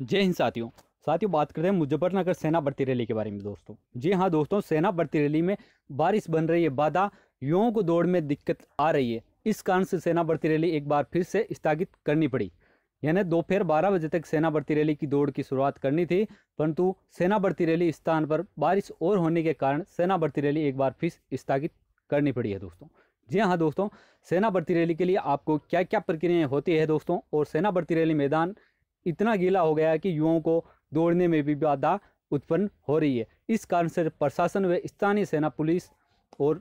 जय हिंद साथियों साथियों बात करते हैं मुजफ्फरनगर सेना भर्ती रैली के बारे में दोस्तों जी हाँ दोस्तों सेना भर्ती रैली में बारिश बन रही है बाधा युवाओं को दौड़ में दिक्कत आ रही है इस कारण से सेना भर्ती रैली एक बार फिर से स्थगित करनी पड़ी यानी दोपहर बारह बजे तक सेना भर्ती रैली की दौड़ की शुरुआत करनी थी परंतु सेना भर्ती रैली स्थान पर बारिश और होने के कारण सेना भर्ती रैली एक बार फिर स्थगित करनी पड़ी है दोस्तों जी हाँ दोस्तों सेना भर्ती रैली के लिए आपको क्या क्या प्रक्रियाएं होती है दोस्तों और सेना भर्ती रैली मैदान इतना गीला हो गया है कि युवाओं को दौड़ने में भी बाधा उत्पन्न हो रही है इस कारण से प्रशासन व स्थानीय सेना पुलिस और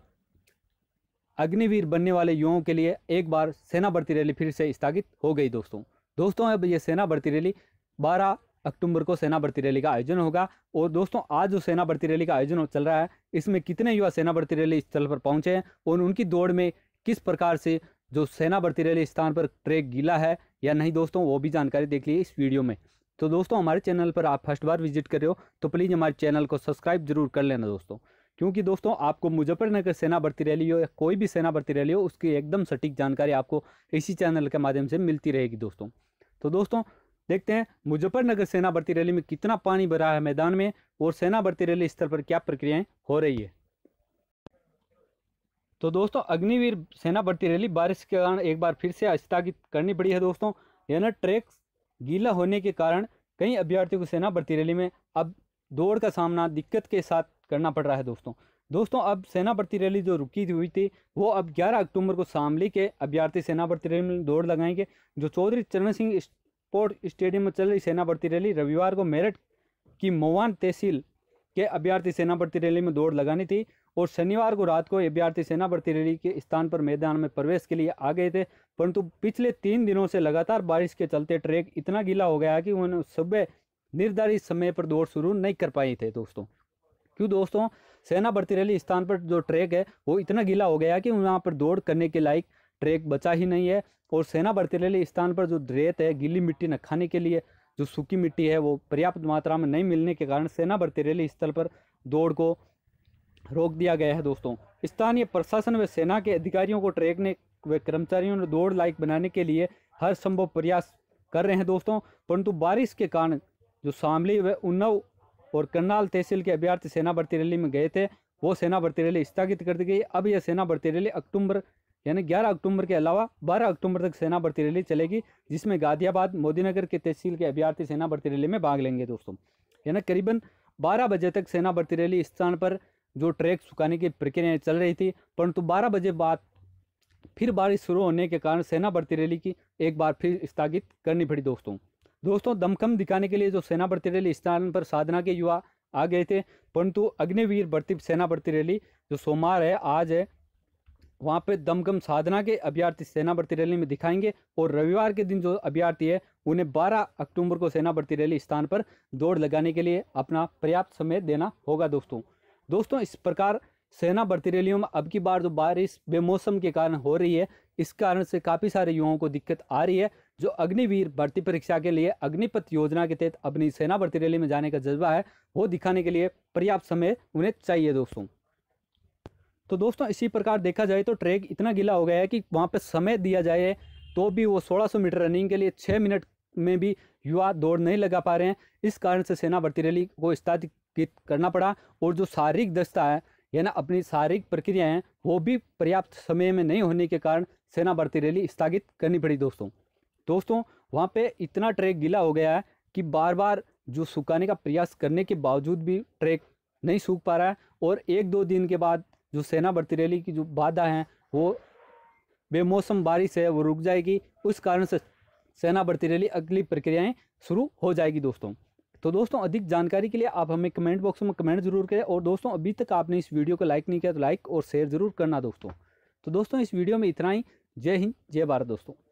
अग्निवीर बनने वाले युवाओं के लिए एक बार सेना भर्ती रैली फिर से स्थगित हो गई दोस्तों दोस्तों अब ये सेना भर्ती रैली 12 अक्टूबर को सेना भर्ती रैली का आयोजन होगा और दोस्तों आज जो सेना भर्ती रैली का आयोजन चल रहा है इसमें कितने युवा सेना भर्ती रैली स्थल पर पहुंचे हैं और उनकी दौड़ में किस प्रकार से जो सेना भर्ती रैली स्थान पर ट्रैक गीला है या नहीं दोस्तों वो भी जानकारी देख लीजिए इस वीडियो में तो दोस्तों हमारे चैनल पर आप फर्स्ट बार विजिट कर रहे हो तो प्लीज़ हमारे चैनल को सब्सक्राइब जरूर कर लेना दोस्तों क्योंकि दोस्तों आपको मुजफ्फरनगर सेना भर्ती रैली हो या कोई भी सेना भर्ती रैली हो उसकी एकदम सटीक जानकारी आपको इसी चैनल के माध्यम से मिलती रहेगी दोस्तों तो दोस्तों देखते हैं मुजफ्फरनगर सेना भर्ती रैली में कितना पानी भरा है मैदान में और सेना भर्ती रैली स्थल पर क्या प्रक्रियाएँ हो रही है तो दोस्तों अग्निवीर सेना बढ़ती रैली बारिश के कारण एक बार फिर से स्थगित करनी पड़ी है दोस्तों यानी ट्रैक गीला होने के कारण कई अभ्यर्थियों को सेना भर्ती रैली में अब दौड़ का सामना दिक्कत के साथ करना पड़ रहा है दोस्तों दोस्तों अब सेना भर्ती रैली जो रुकी हुई थी वो अब 11 अक्टूबर को शामली के अभ्यर्थी सेना भर्ती रैली में दौड़ लगाएंगे जो चौधरी चरण सिंह स्पोर्ट स्टेडियम में चल रही सेना भर्ती रैली रविवार को मेरठ की मोवान तहसील के अभ्यर्थी सेना भर्ती रैली में दौड़ लगानी थी और शनिवार को रात को ये सेना भर्ती रैली के स्थान पर मैदान में प्रवेश के लिए आ गए थे परंतु पिछले तीन दिनों से लगातार बारिश के चलते ट्रैक इतना गीला हो गया कि उन्होंने सुबह निर्धारित समय पर दौड़ शुरू नहीं कर पाए थे दोस्तों क्यों दोस्तों सेना भर्ती रैली स्थान पर जो ट्रैक है वो इतना गीला हो गया कि वहाँ पर दौड़ करने के लायक ट्रैक बचा ही नहीं है और सेना भर्ती रैली स्थान पर जो रेत है गीली मिट्टी न खाने के लिए जो सूखी मिट्टी है वो पर्याप्त मात्रा में नहीं मिलने के कारण सेना भर्ती रैली स्थल पर दौड़ को रोक दिया गया है दोस्तों स्थानीय प्रशासन व सेना के अधिकारियों को ट्रैक ने व कर्मचारियों ने दौड़ लायक बनाने के लिए हर संभव प्रयास कर रहे हैं दोस्तों परंतु बारिश के कारण जो शामली व उन्नाव और करनाल तहसील के अभ्यर्थी सेना भर्ती रैली में गए थे वो सेना भर्ती रैली स्थगित कर दी गई अब यह सेना भर्ती रैली अक्टूबर यानी 11 अक्टूबर के अलावा 12 अक्टूबर तक सेना भर्ती रैली चलेगी जिसमें गाजियाबाद मोदीनगर के तहसील के अभ्यर्थी सेना भर्ती रैली में भाग लेंगे दोस्तों यानी करीबन 12 बजे तक सेना भर्ती रैली स्थान पर जो ट्रैक सुखाने की प्रक्रिया चल रही थी परंतु बारह बजे बाद फिर बारिश शुरू होने के कारण सेना भर्ती रैली की एक बार फिर स्थगित करनी पड़ी दोस्तों दोस्तों दमखम दिखाने के लिए जो सेना भर्ती रैली स्थान पर साधना के युवा आ गए थे परंतु अग्निवीर भर्ती सेना भर्ती रैली जो सोमवार है आज है वहाँ पे दमकम साधना के अभ्यार्थी सेना भर्ती रैली में दिखाएंगे और रविवार के दिन जो अभ्यार्थी है उन्हें बारह अक्टूबर को सेना भर्ती रैली स्थान पर दौड़ लगाने के लिए अपना पर्याप्त समय देना होगा दोस्तों दोस्तों इस प्रकार सेना बढ़ती रैलियों में अब की बार जो बारिश बेमौसम के कारण हो रही है इस कारण से काफ़ी सारे युवाओं को दिक्कत आ रही है जो अग्निवीर भर्ती परीक्षा के लिए अग्निपथ योजना के तहत अपनी सेना भर्ती रैली में जाने का जज्बा है वो दिखाने के लिए पर्याप्त समय उन्हें चाहिए दोस्तों तो दोस्तों इसी प्रकार देखा जाए तो ट्रैक इतना गीला हो गया है कि वहाँ पर समय दिया जाए तो भी वो सोलह मीटर रनिंग के लिए छः मिनट में भी युवा दौड़ नहीं लगा पा रहे हैं इस कारण से सेना भर्ती रैली को स्थापित करना पड़ा और जो शारीरिक दस्ता है या ना अपनी शारीरिक प्रक्रियाएं हैं वो भी पर्याप्त समय में नहीं होने के कारण सेना भर्ती रैली स्थगित करनी पड़ी दोस्तों दोस्तों वहाँ पर इतना ट्रैक गीला हो गया है कि बार बार जो सुखाने का प्रयास करने के बावजूद भी ट्रैक नहीं सूख पा रहा है और एक दो दिन के बाद जो सेना भर्ती रैली की जो बाधा हैं वो बेमौसम बारिश है वो रुक जाएगी उस कारण से सेना बढ़ती रैली अगली प्रक्रियाएं शुरू हो जाएगी दोस्तों तो दोस्तों अधिक जानकारी के लिए आप हमें कमेंट बॉक्स में कमेंट जरूर करें और दोस्तों अभी तक आपने इस वीडियो को लाइक नहीं किया तो लाइक और शेयर जरूर करना दोस्तों तो दोस्तों इस वीडियो में इतना ही जय हिंद जय भारत दोस्तों